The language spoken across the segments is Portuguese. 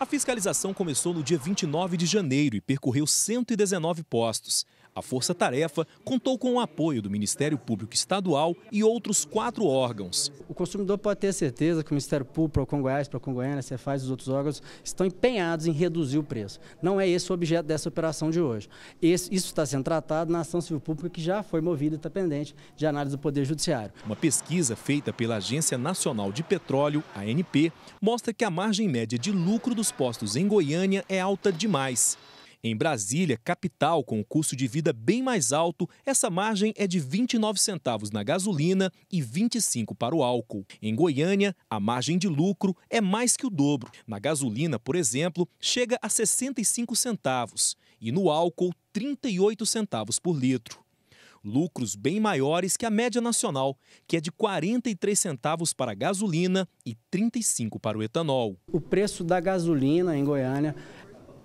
A fiscalização começou no dia 29 de janeiro e percorreu 119 postos. A Força Tarefa contou com o apoio do Ministério Público Estadual e outros quatro órgãos. O consumidor pode ter certeza que o Ministério Público, Procon Goiás, Procon Goiânia, Cefaz e os outros órgãos estão empenhados em reduzir o preço. Não é esse o objeto dessa operação de hoje. Esse, isso está sendo tratado na ação civil pública que já foi movida e está pendente de análise do Poder Judiciário. Uma pesquisa feita pela Agência Nacional de Petróleo, ANP, mostra que a margem média de lucro dos postos em Goiânia é alta demais. Em Brasília, capital com o custo de vida bem mais alto, essa margem é de 29 centavos na gasolina e 25 para o álcool. Em Goiânia, a margem de lucro é mais que o dobro. Na gasolina, por exemplo, chega a 65 centavos e no álcool, 38 centavos por litro lucros bem maiores que a média nacional, que é de 43 centavos para a gasolina e 35 para o etanol. O preço da gasolina em Goiânia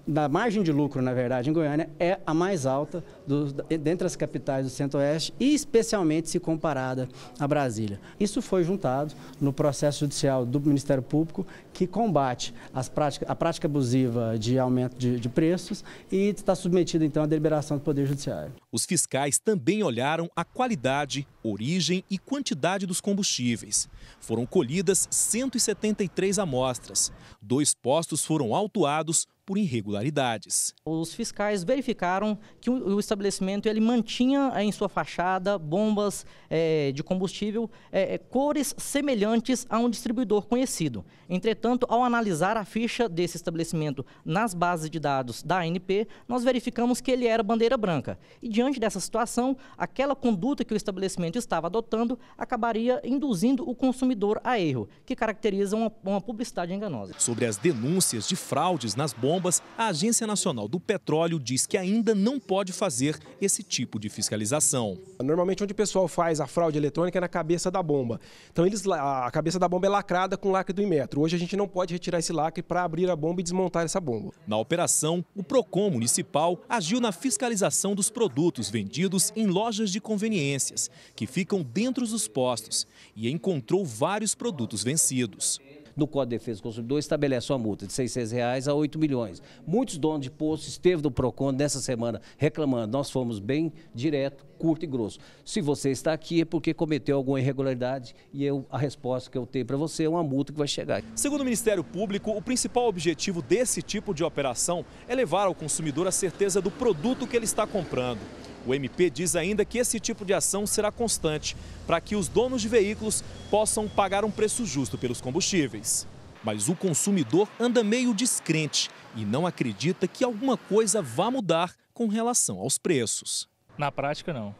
da margem de lucro, na verdade, em Goiânia, é a mais alta do, dentre as capitais do Centro-Oeste e especialmente se comparada a Brasília. Isso foi juntado no processo judicial do Ministério Público que combate prática, a prática abusiva de aumento de, de preços e está submetido, então, à deliberação do Poder Judiciário. Os fiscais também olharam a qualidade, origem e quantidade dos combustíveis. Foram colhidas 173 amostras. Dois postos foram autuados por irregularidades. Os fiscais verificaram que o estabelecimento ele mantinha eh, em sua fachada bombas é, de combustível é, cores semelhantes a um distribuidor conhecido. Entretanto, ao analisar a ficha desse estabelecimento nas bases de dados da ANP, nós verificamos que ele era bandeira branca. E diante dessa situação, aquela conduta que o estabelecimento estava adotando acabaria induzindo o consumidor a erro, que caracteriza uma, uma publicidade enganosa. Sobre as denúncias de fraudes nas bombas bombas, a Agência Nacional do Petróleo diz que ainda não pode fazer esse tipo de fiscalização. Normalmente onde o pessoal faz a fraude eletrônica é na cabeça da bomba. Então eles, a cabeça da bomba é lacrada com lacre do Inmetro. Hoje a gente não pode retirar esse lacre para abrir a bomba e desmontar essa bomba. Na operação, o Procon Municipal agiu na fiscalização dos produtos vendidos em lojas de conveniências, que ficam dentro dos postos, e encontrou vários produtos vencidos. No Código de Defesa do Consumidor estabelece uma multa de 600 reais a 8 milhões. Muitos donos de postos esteve no PROCON nessa semana reclamando. Nós fomos bem direto, curto e grosso. Se você está aqui é porque cometeu alguma irregularidade e eu, a resposta que eu tenho para você é uma multa que vai chegar. Segundo o Ministério Público, o principal objetivo desse tipo de operação é levar ao consumidor a certeza do produto que ele está comprando. O MP diz ainda que esse tipo de ação será constante para que os donos de veículos possam pagar um preço justo pelos combustíveis. Mas o consumidor anda meio descrente e não acredita que alguma coisa vá mudar com relação aos preços. Na prática, não.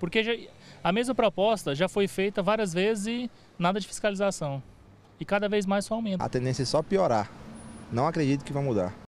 Porque já, a mesma proposta já foi feita várias vezes e nada de fiscalização. E cada vez mais só aumenta. A tendência é só piorar. Não acredito que vai mudar.